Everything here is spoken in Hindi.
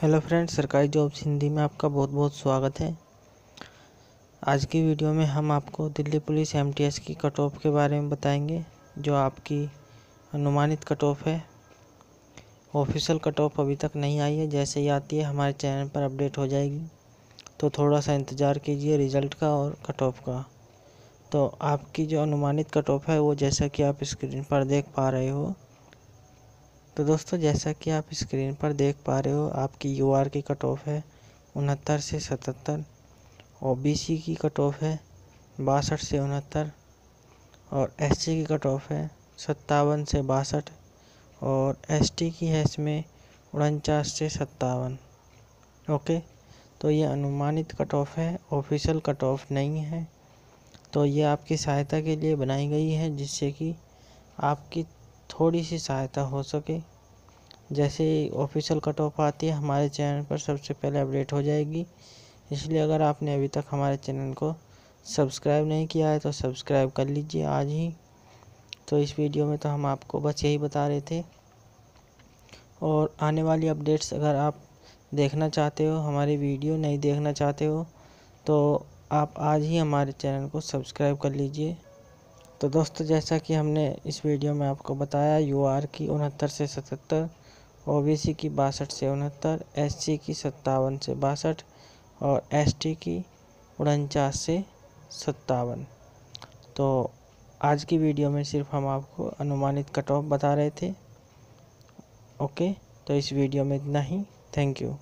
हेलो फ्रेंड्स सरकारी जॉब्स हिंदी में आपका बहुत बहुत स्वागत है आज की वीडियो में हम आपको दिल्ली पुलिस एमटीएस की कट ऑफ के बारे में बताएंगे जो आपकी अनुमानित कट ऑफ है ऑफिशियल कट ऑफ अभी तक नहीं आई है जैसे ही आती है हमारे चैनल पर अपडेट हो जाएगी तो थोड़ा सा इंतज़ार कीजिए रिज़ल्ट का और कट ऑफ का तो आपकी जो अनुमानित कट ऑफ है वो जैसा कि आप स्क्रीन पर देख पा रहे हो तो दोस्तों जैसा कि आप स्क्रीन पर देख पा रहे हो आपकी यू आर की कट ऑफ है उनहत्तर से सतहत्तर ओ बी सी की कट ऑफ है बासठ से उनहत्तर और एस सी की कट ऑफ है सत्तावन से बासठ और एस टी की है इसमें उनचास से सत्तावन ओके तो ये अनुमानित कट ऑफ है ऑफिशियल कट ऑफ नहीं है तो ये आपकी सहायता के लिए बनाई गई है जिससे कि आपकी थोड़ी सी सहायता हो सके जैसे ऑफिशियल कट ऑफ आती है हमारे चैनल पर सबसे पहले अपडेट हो जाएगी इसलिए अगर आपने अभी तक हमारे चैनल को सब्सक्राइब नहीं किया है तो सब्सक्राइब कर लीजिए आज ही तो इस वीडियो में तो हम आपको बस यही बता रहे थे और आने वाली अपडेट्स अगर आप देखना चाहते हो हमारी वीडियो नहीं देखना चाहते हो तो आप आज ही हमारे चैनल को सब्सक्राइब कर लीजिए तो दोस्तों जैसा कि हमने इस वीडियो में आपको बताया यूआर की उनहत्तर से सतहत्तर ओबीसी की बासठ से उनहत्तर एससी की सत्तावन से बासठ और एसटी की उनचास से सत्तावन तो आज की वीडियो में सिर्फ हम आपको अनुमानित कट ऑफ बता रहे थे ओके तो इस वीडियो में इतना ही थैंक यू